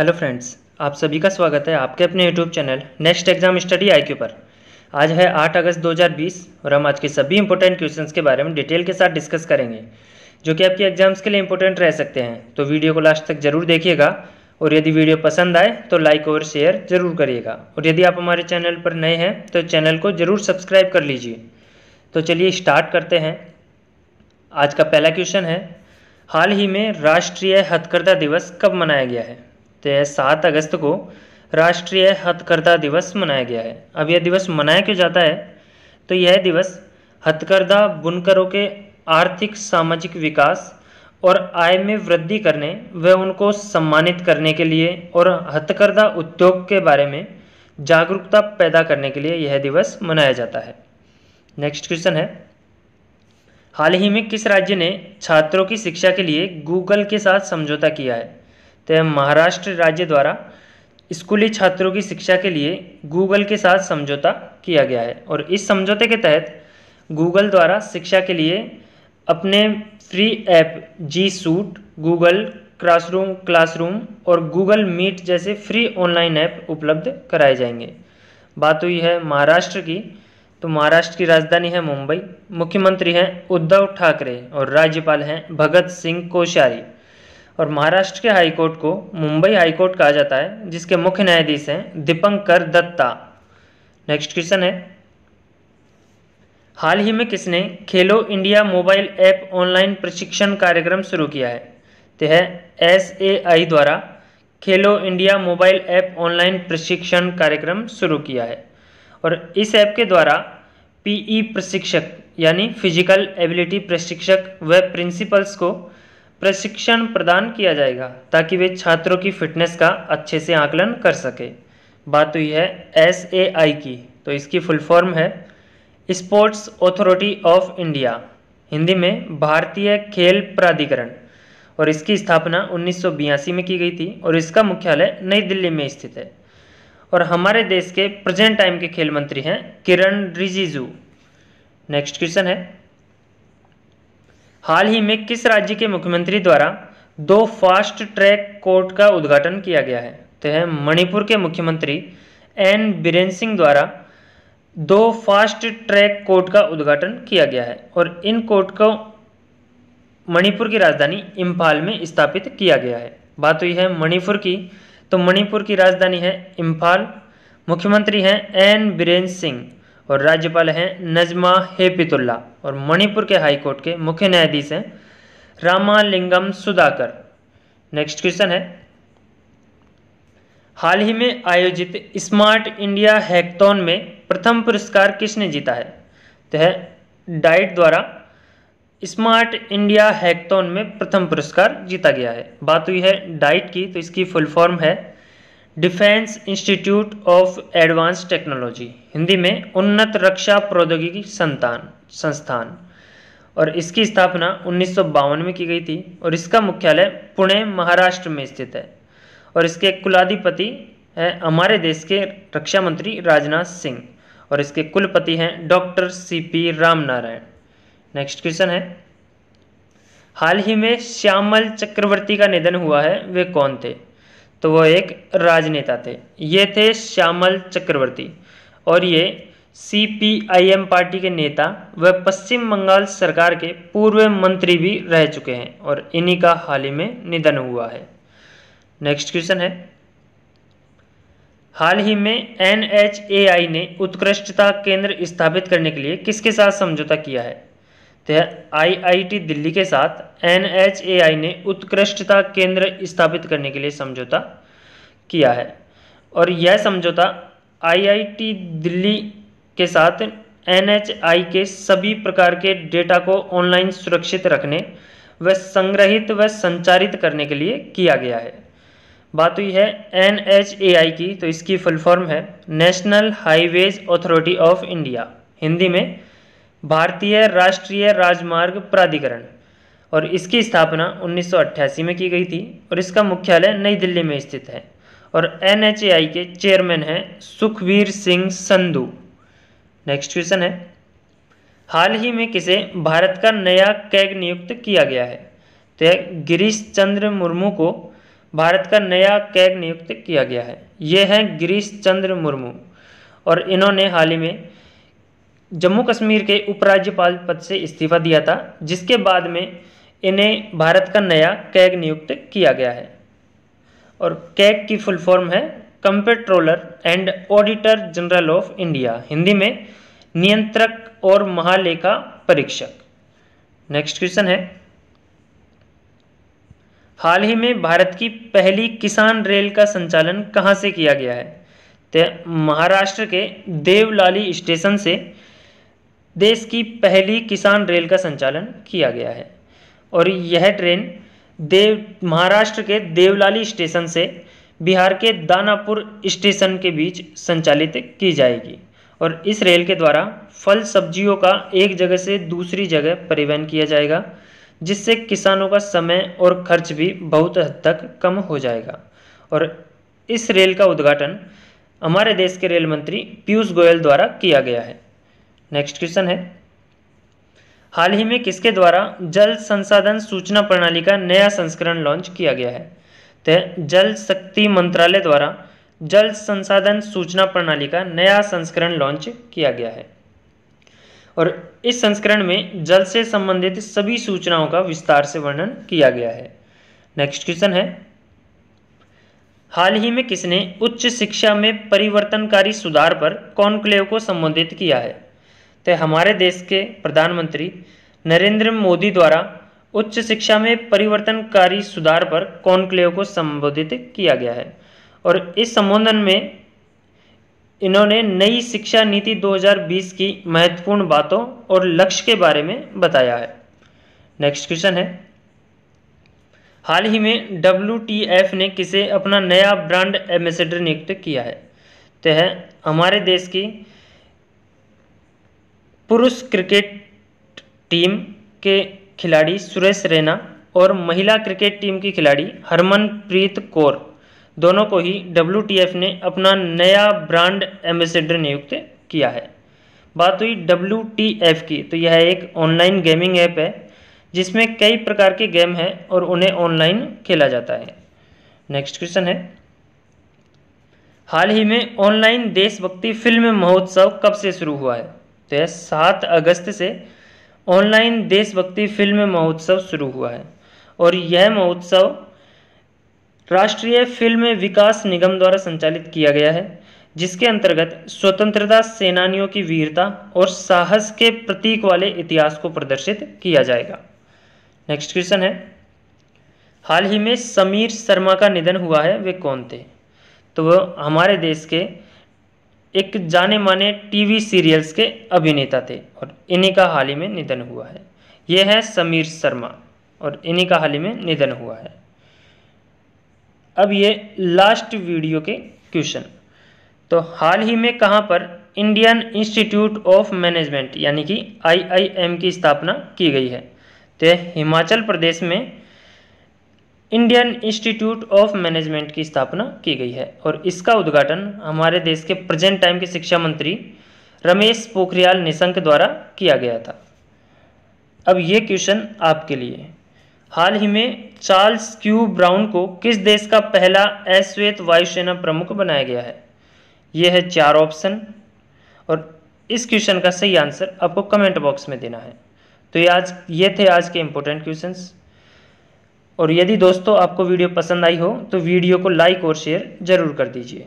hello friends आप सभी का स्वागत है आपके अपने YouTube channel next exam study I पर आज है 8 अगस्त 2020 और हम आज के सभी इंपॉर्टेंट क्वेश्चंस के बारे में डिटेल के साथ डिस्कस करेंगे जो कि आपके एग्जाम्स के लिए इंपॉर्टेंट रह सकते हैं तो वीडियो को लास्ट तक जरूर देखिएगा और यदि वीडियो पसंद आए तो लाइक और शेयर जरूर करिएगा और यदि आप हमारे चैनल पर नए हैं तो चैनल को जरूर सब्सक्राइब कर लीजिए तो चलिए स्टार्ट करते हैं आज का पहला क्वेश्चन है हाल ही में राष्ट्रीय हथकरदा दिवस कब मनाया गया है तो यह सात अगस्त को राष्ट्रीय हथकरघा दिवस मनाया गया है अब यह दिवस मनाया क्यों जाता है तो यह दिवस हथकरघा बुनकरों के आर्थिक सामाजिक विकास और आय में वृद्धि करने व उनको सम्मानित करने के लिए और हथकरघा उद्योग के बारे में जागरूकता पैदा करने के लिए यह दिवस मनाया जाता है नेक्स्ट क्वेश्चन है हाल ही में किस राज्य ने छात्रों की शिक्षा के लिए गूगल के साथ समझौता किया है एवं तो महाराष्ट्र राज्य द्वारा स्कूली छात्रों की शिक्षा के लिए गूगल के साथ समझौता किया गया है और इस समझौते के तहत गूगल द्वारा शिक्षा के लिए अपने free app G suite Google classroom classroom और गूगल मीट जैसे फ्री ऑनलाइन ऐप उपलब्ध कराए जाएंगे बात हुई है महाराष्ट्र की तो महाराष्ट्र की राजधानी है मुंबई मुख्यमंत्री हैं उद्धव ठाकरे और राज्यपाल हैं भगत सिंह कोश्यारी और महाराष्ट्र के हाईकोर्ट को मुंबई हाईकोर्ट कहा जाता है जिसके मुख्य न्यायाधीश हैं दीपंकर दत्ता नेक्स्ट क्वेश्चन है हाल ही में किसने खेलो इंडिया मोबाइल ऐप ऑनलाइन प्रशिक्षण कार्यक्रम शुरू किया है तो है एस ए आई द्वारा खेलो इंडिया मोबाइल ऐप ऑनलाइन प्रशिक्षण कार्यक्रम शुरू किया है और इस ऐप के द्वारा पीई प्रशिक्षक यानी फिजिकल एबिलिटी प्रशिक्षक व प्रिंसिपल्स को प्रशिक्षण प्रदान किया जाएगा ताकि वे छात्रों की फिटनेस का अच्छे से आकलन कर सके बात हुई है एस ए आई की तो इसकी फुल फॉर्म है sports authority of India Hindi में भारतीय खेल प्राधिकरण और इसकी स्थापना उन्नीस में की गई थी और इसका मुख्यालय नई दिल्ली में स्थित है और हमारे देश के प्रेजेंट टाइम के खेल मंत्री हैं किरण रिजिजू नेक्स्ट क्वेश्चन है हाल ही में किस राज्य के मुख्यमंत्री द्वारा दो फास्ट ट्रैक कोर्ट का उद्घाटन किया गया है तो है मणिपुर के मुख्यमंत्री एन बीरेन सिंह द्वारा दो फास्ट ट्रैक कोर्ट का उद्घाटन किया गया है और इन कोर्ट को मणिपुर की राजधानी इम्फाल में स्थापित किया गया है बात हुई है मणिपुर की तो मणिपुर की राजधानी है इम्फाल मुख्यमंत्री हैं एन बीरेन सिंह और राज्यपाल हैं नजमा हेपितुल्ला और मणिपुर के हाईकोर्ट के मुख्य न्यायाधीश हैं रामालिंगम सुधाकर नेक्स्ट क्वेश्चन है हाल ही में आयोजित स्मार्ट इंडिया हैकथॉन में प्रथम पुरस्कार किसने जीता है तो है डाइट द्वारा स्मार्ट इंडिया हैकथॉन में प्रथम पुरस्कार जीता गया है बात हुई है डाइट की तो इसकी फुल फॉर्म है defence institute of advance technology Hindi में उन्नत रक्षा प्रौद्योगिकी संतान संस्थान और इसकी स्थापना उन्नीस में की गई थी और इसका मुख्यालय पुणे महाराष्ट्र में स्थित है और इसके कुलाधिपति हैं हमारे देश के रक्षा मंत्री राजनाथ सिंह और इसके कुलपति हैं doctor C P Ramnarayan next question है हाल ही में श्यामल चक्रवर्ती का निधन हुआ है वे कौन थे तो वो एक राजनेता थे ये थे श्यामल चक्रवर्ती और ये C P I M party के नेता व पश्चिम बंगाल सरकार के पूर्व मंत्री भी रह चुके हैं और इन्हीं का हाल ही में निधन हुआ है नेक्स्ट क्वेश्चन है हाल ही में एन ने उत्कृष्टता केंद्र स्थापित करने के लिए किसके साथ समझौता किया है आईआईटी दिल्ली के साथ एनएचएआई ने उत्कृष्टता केंद्र स्थापित करने के लिए समझौता किया है और यह समझौता आईआईटी दिल्ली के साथ एनएचआई के सभी प्रकार के डेटा को ऑनलाइन सुरक्षित रखने व संग्रहित व संचारित करने के लिए किया गया है बात हुई है एन की तो इसकी फुल फॉर्म है national highways authority of India Hindi में भारतीय राष्ट्रीय राजमार्ग प्राधिकरण और इसकी स्थापना 1988 में की गई थी और इसका मुख्यालय नई दिल्ली में स्थित है और एन के चेयरमैन हैं सुखवीर सिंह संधू नेक्स्ट क्वेश्चन है हाल ही में किसे भारत का नया कैग नियुक्त किया गया है तो यह गिरीश चंद्र मुर्मू को भारत का नया कैग नियुक्त किया गया है यह है गिरीश चंद्र मुर्मू और इन्होंने हाल ही में जम्मू कश्मीर के उपराज्यपाल पद से इस्तीफा दिया था जिसके बाद में इन्हें भारत का नया कैग नियुक्त किया गया है और कैग की फुल फॉर्म है comptroller and auditor general of India Hindi में नियंत्रक और महालेखा परीक्षक नेक्स्ट क्वेश्चन है हाल ही में भारत की पहली किसान रेल का संचालन कहां से किया गया है तो महाराष्ट्र के देवलाली स्टेशन से देश की पहली किसान रेल का संचालन किया गया है और यह ट्रेन देव महाराष्ट्र के देवलाली स्टेशन से बिहार के दानापुर स्टेशन के बीच संचालित की जाएगी और इस रेल के द्वारा फल सब्जियों का एक जगह से दूसरी जगह परिवहन किया जाएगा जिससे किसानों का समय और खर्च भी बहुत हद तक कम हो जाएगा और इस रेल का उद्घाटन हमारे देश के रेल मंत्री पीयूष गोयल द्वारा किया गया है नेक्स्ट क्वेश्चन है हाल ही में किसके द्वारा जल संसाधन सूचना प्रणाली का नया संस्करण लॉन्च किया गया है तो जल शक्ति मंत्रालय द्वारा जल संसाधन सूचना प्रणाली का नया संस्करण लॉन्च किया गया है और इस संस्करण में जल से संबंधित सभी सूचनाओं का विस्तार से वर्णन किया गया है नेक्स्ट क्वेश्चन है हाल ही में किसने उच्च शिक्षा में परिवर्तनकारी सुधार पर कॉन्क्लेव को संबोधित किया है तो हमारे देश के प्रधानमंत्री नरेंद्र मोदी द्वारा उच्च शिक्षा में परिवर्तनकारी सुधार पर कॉन्क्लेव को संबोधित किया गया है और इस संबोधन में इन्होंने नई शिक्षा नीति 2020 की महत्वपूर्ण बातों और लक्ष्य के बारे में बताया है नेक्स्ट क्वेश्चन है हाल ही में डब्ल्यू ने किसे अपना नया ब्रांड एम्बेसडर नियुक्त किया है तो है हमारे देश की पुरुष क्रिकेट टीम के खिलाड़ी सुरेश रैना और महिला क्रिकेट टीम की खिलाड़ी हरमनप्रीत कौर दोनों को ही डब्ल्यू ने अपना नया ब्रांड एम्बेसडर नियुक्त किया है बात हुई डब्ल्यू की तो यह एक ऑनलाइन गेमिंग ऐप है जिसमें कई प्रकार के गेम हैं और उन्हें ऑनलाइन खेला जाता है नेक्स्ट क्वेश्चन है हाल ही में ऑनलाइन देशभक्ति फिल्म महोत्सव कब से शुरू हुआ है तो यह सात अगस्त से ऑनलाइन देशभक्ति फिल्म महोत्सव शुरू हुआ है और यह महोत्सव राष्ट्रीय फिल्म विकास निगम द्वारा संचालित किया गया है जिसके अंतर्गत स्वतंत्रता सेनानियों की वीरता और साहस के प्रतीक वाले इतिहास को प्रदर्शित किया जाएगा नेक्स्ट क्वेश्चन है हाल ही में समीर शर्मा का निधन हुआ है वे कौन थे तो वह हमारे देश के एक जाने माने टीवी सीरियल्स के अभिनेता थे और इन्हीं का हाल ही में निधन हुआ है यह है समीर शर्मा और इन्हीं का हाल ही में निधन हुआ है अब ये लास्ट वीडियो के क्वेश्चन तो हाल ही में कहाँ पर इंडियन इंस्टीट्यूट ऑफ मैनेजमेंट यानी कि आईआईएम की स्थापना की गई है तो हिमाचल प्रदेश में इंडियन इंस्टीट्यूट ऑफ मैनेजमेंट की स्थापना की गई है और इसका उद्घाटन हमारे देश के प्रेजेंट टाइम के शिक्षा मंत्री रमेश पोखरियाल निशंक द्वारा किया गया था अब ये क्वेश्चन आपके लिए हाल ही में चार्ल्स क्यू ब्राउन को किस देश का पहला अश्वेत वायुसेना प्रमुख बनाया गया है यह है चार ऑप्शन और इस क्वेश्चन का सही आंसर आपको कमेंट बॉक्स में देना है तो ये आज ये थे आज के इम्पोर्टेंट क्वेश्चंस और यदि दोस्तों आपको वीडियो पसंद आई हो तो वीडियो को लाइक और शेयर जरूर कर दीजिए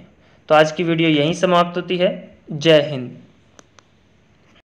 तो आज की वीडियो यहीं समाप्त होती है जय हिंद